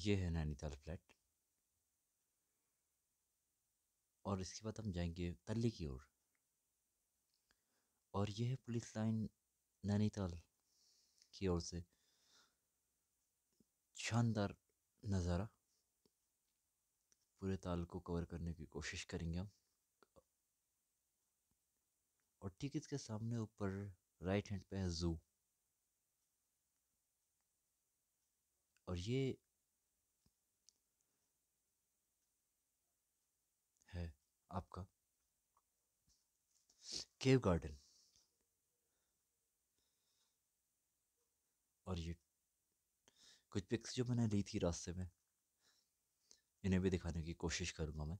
ये है नैनीताल फ्लैट और इसके बाद हम जाएंगे तल्ली की ओर और, ये यह है पुलिस लाइन नैनीताल की ओर से शानदार नज़ारा पूरे ताल को कवर करने की कोशिश करेंगे हम और ठीक इसके सामने ऊपर राइट हैंड पे है ज़ू और ये आपका केव गार्डन और ये कुछ पिक्स जो मैंने ली थी रास्ते में इन्हें भी दिखाने की कोशिश करूँगा मैं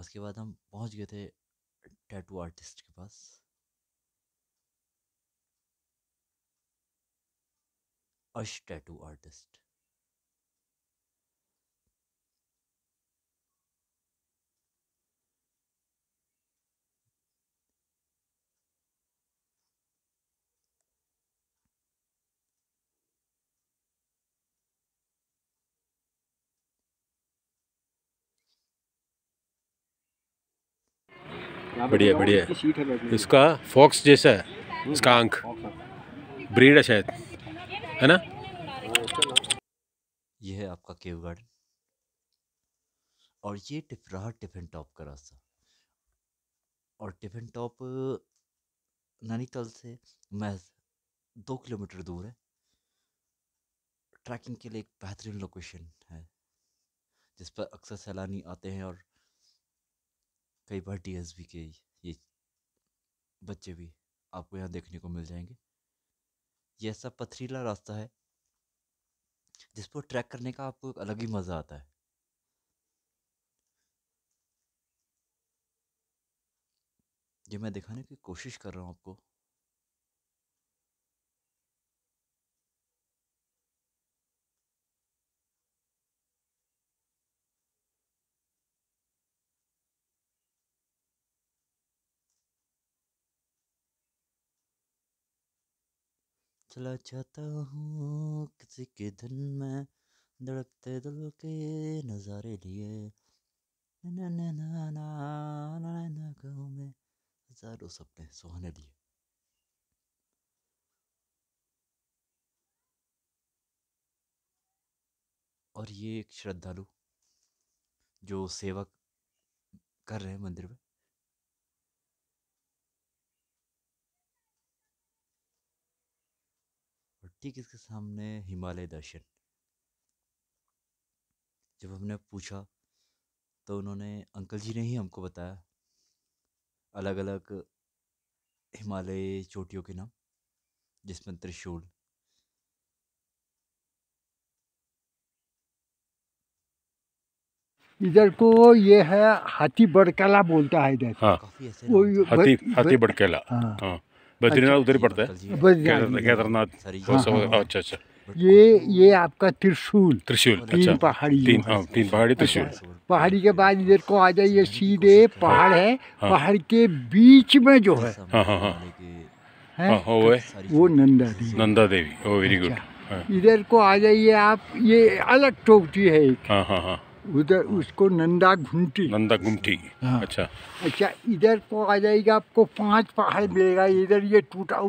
उसके बाद हम पहुँच गए थे टैटू आर्टिस्ट के पास अश टैटू आर्टिस्ट बढ़िया तो बढ़िया इसका फॉक्स जैसा है इसका आंख ब्रीड है शायद है ना ये है आपका केव गार्डन और ये टिप रहा टिफिन टॉप का रास्ता और टिफिन टॉप नैनीताल से महज दो किलोमीटर दूर है ट्रैकिंग के लिए एक बेहतरीन लोकेशन है जिस पर अक्सर सैलानी आते हैं और कई बार डी के ये बच्चे भी आपको यहाँ देखने को मिल जाएंगे ये ऐसा पथरीला रास्ता है जिस पर ट्रैक करने का आपको एक अलग ही मज़ा आता है ये मैं दिखाने की कोशिश कर रहा हूँ आपको हौसला चाहता हूँ किसी के धन में धड़कते दिल के नज़ारे लिए ना ना ना ना में हजारों सपने सुहाने लिए और ये एक श्रद्धालु जो सेवक कर रहे हैं मंदिर में ठीक इसके सामने हिमालय दर्शन जब हमने पूछा तो उन्होंने अंकल जी ने ही हमको बताया अलग अलग हिमालय चोटियों के नाम जिसमें त्रिशूल इधर को ये है हाथी बड़केला बोलता है इधर हाँ, हाथी हाथी बड़केला हाँ, हाँ। बद्रीनाथ अच्छा, उधर ही पड़ता है केदारनाथ अच्छा अच्छा ये ये आपका त्रिशूल त्रिशूल तीन अच्छा, पहाड़ी तीन हाँ, तीन पहाड़ी त्रिशूल अच्छा, अच्छा। पहाड़ी के बाद इधर को आ जाइए सीधे पहाड़ है हाँ, पहाड़ के बीच में जो है हाँ हाँ हाँ, हाँ।, हाँ, हाँ वो Nanda Devi Nanda Devi oh very good इधर को आ जाइए आप ये अलग टोकती है एक हाँ हाँ हाँ उधर उसको नंदा घुमटी नंदा घुमटी हाँ। अच्छा अच्छा इधर को आ जाएगा आपको पांच पहाड़ मिलेगा इधर ये टूटा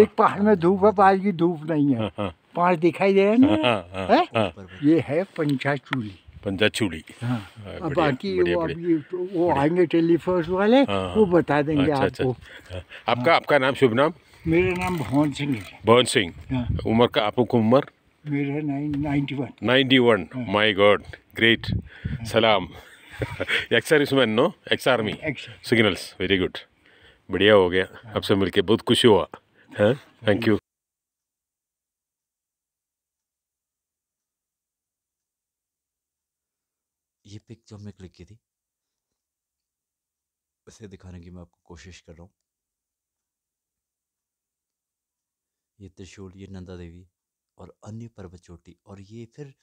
एक पहाड़ में धूप है पहाड़ की धूप नहीं है हाँ।, हाँ। पहाड़ दिखाई दे रहे ना हाँ, हाँ, ये है पंचाचूली पंचाचूली हाँ। अब बाकी वो अभी तो वो आएंगे टेलीफोन वाले वो बता देंगे अच्छा, आपको अच्छा। आपका आपका नाम शुभ नाम मेरा नाम भवन सिंह है भवन सिंह उम्र का आपको उम्र मेरा माई गॉड ग्रेट सलाम ex serviceman no ex army signals very good बढ़िया हो गया हाँ। आपसे मिलके बहुत खुशी हुआ है थैंक यू ये पिक जो हमने क्लिक की थी उसे दिखाने की मैं आपको कोशिश कर रहा हूँ ये त्रिशूल ये नंदा देवी और अन्य पर्वत चोटी और ये फिर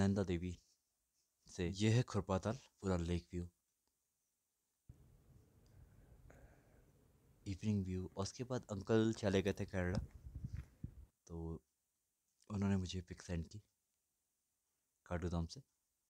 नंदा देवी से यह है खुरपाताल पूरा लेक व्यू इवनिंग व्यू और उसके बाद अंकल चले गए थे केरला तो उन्होंने मुझे पिक सेंड की काटू धाम से